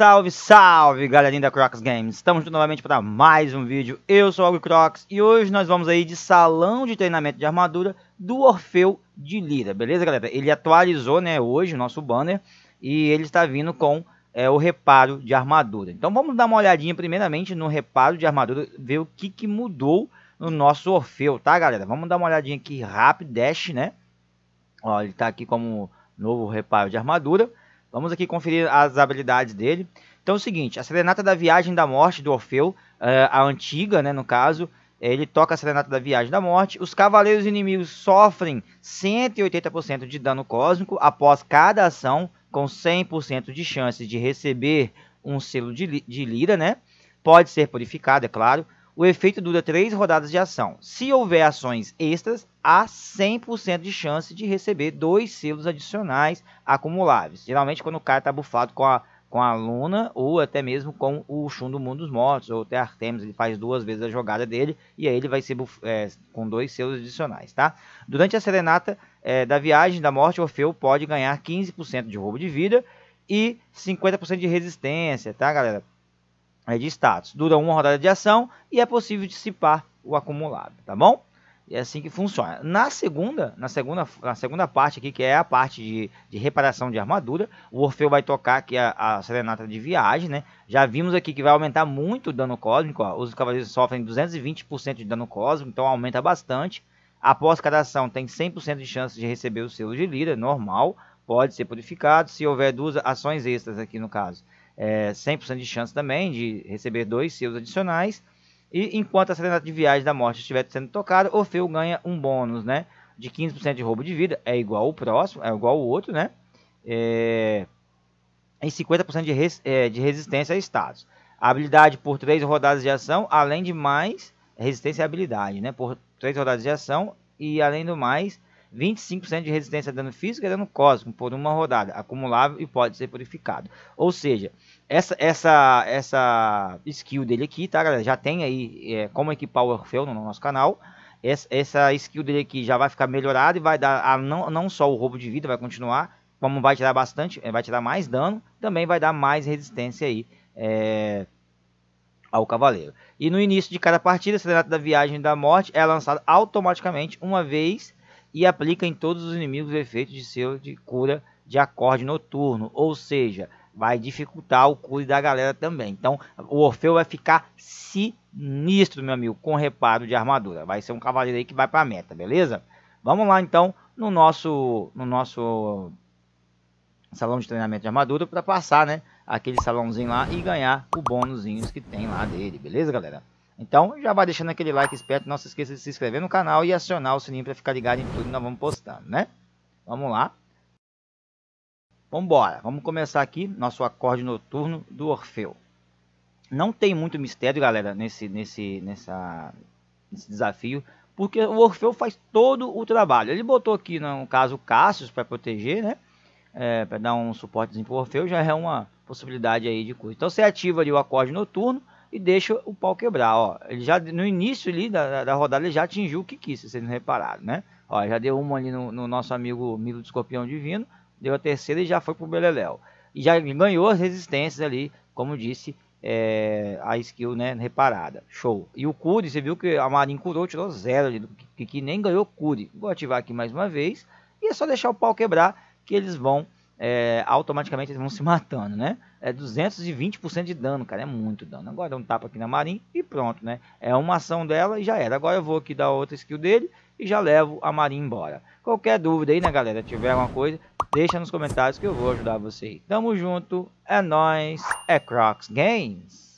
Salve, salve, galerinha da Crocs Games! Estamos novamente para mais um vídeo. Eu sou o Crocs e hoje nós vamos aí de salão de treinamento de armadura do Orfeu de Lira, beleza, galera? Ele atualizou, né, hoje o nosso banner e ele está vindo com é, o reparo de armadura. Então vamos dar uma olhadinha primeiramente no reparo de armadura, ver o que, que mudou no nosso Orfeu, tá, galera? Vamos dar uma olhadinha aqui rápido, dash, né? Ó, ele está aqui como novo reparo de armadura. Vamos aqui conferir as habilidades dele. Então é o seguinte, a serenata da viagem da morte do Orfeu, eh, a antiga, né, no caso, ele toca a serenata da viagem da morte. Os cavaleiros inimigos sofrem 180% de dano cósmico após cada ação, com 100% de chance de receber um selo de, de lira, né? Pode ser purificado, é claro o efeito dura três rodadas de ação. Se houver ações extras, há 100% de chance de receber dois selos adicionais acumuláveis. Geralmente quando o cara está bufado com a, com a Luna ou até mesmo com o Chum do Mundo dos Mortos, ou até Artemis, ele faz duas vezes a jogada dele e aí ele vai ser é, com dois selos adicionais, tá? Durante a serenata é, da viagem da morte, Orfeu pode ganhar 15% de roubo de vida e 50% de resistência, tá galera? É de status. Dura uma rodada de ação e é possível dissipar o acumulado, tá bom? É assim que funciona. Na segunda, na segunda, na segunda parte aqui, que é a parte de, de reparação de armadura, o Orfeu vai tocar aqui a, a, serenata de viagem, né? Já vimos aqui que vai aumentar muito o dano cósmico, ó. Os cavaleiros sofrem 220% de dano cósmico, então aumenta bastante. Após cada ação, tem 100% de chance de receber o selo de lira, normal. Pode ser purificado. Se houver duas ações extras aqui, no caso, é 100% de chance também de receber dois selos adicionais. E enquanto a serenata de viagem da morte estiver sendo tocada, Orfeu ganha um bônus, né? De 15% de roubo de vida, é igual ao próximo, é igual ao outro, né? É... E 50% de, res... é, de resistência a status. A habilidade por 3 rodadas de ação, além de mais... Resistência e habilidade, né? Por 3 rodadas de ação e, além do mais, 25% de resistência a dano físico e dano cósmico por uma rodada, acumulável e pode ser purificado. Ou seja, essa, essa, essa skill dele aqui, tá galera? Já tem aí é, como equipar o Orfeu no nosso canal. Essa, essa skill dele aqui já vai ficar melhorada e vai dar a, não, não só o roubo de vida, vai continuar, como vai tirar bastante, é, vai tirar mais dano, também vai dar mais resistência aí. É, ao cavaleiro. E no início de cada partida, o da viagem da morte é lançado automaticamente uma vez e aplica em todos os inimigos efeitos de seu de cura de acorde noturno, ou seja, vai dificultar o cure da galera também. Então, o Orfeu vai ficar sinistro, meu amigo, com reparo de armadura. Vai ser um cavaleiro aí que vai para a meta, beleza? Vamos lá então no nosso no nosso salão de treinamento de armadura para passar, né, aquele salãozinho lá e ganhar o bônus que tem lá dele, beleza, galera? Então já vai deixando aquele like esperto, não se esqueça de se inscrever no canal e acionar o sininho para ficar ligado em tudo que nós vamos postando, né? Vamos lá. Vamos vamos começar aqui nosso acorde noturno do Orfeu. Não tem muito mistério, galera, nesse, nesse, nessa, nesse desafio, porque o Orfeu faz todo o trabalho. Ele botou aqui, no caso, Cassius para proteger, né? É, para dar um suportezinho para o Orfeu, já é uma possibilidade aí de coisa. Então você ativa ali o acorde noturno, e deixa o pau quebrar. Ó, ele já no início ali da, da rodada ele já atingiu o que quis, se vocês não repararam, né? Ó, já deu uma ali no, no nosso amigo Milo de Escorpião Divino, deu a terceira e já foi pro Beleléu. E já ganhou as resistências ali, como disse é, a skill né, reparada. Show. E o cure você viu que a Marin curou, tirou zero ali, do que nem ganhou cure Vou ativar aqui mais uma vez. E é só deixar o pau quebrar que eles vão é, automaticamente eles vão se matando, né? É 220% de dano, cara, é muito dano. Agora dá um tapa aqui na Marin e pronto, né? É uma ação dela e já era. Agora eu vou aqui dar outra skill dele e já levo a Marin embora. Qualquer dúvida aí, né, galera? tiver alguma coisa, deixa nos comentários que eu vou ajudar vocês. Tamo junto, é nóis, é Crocs Games.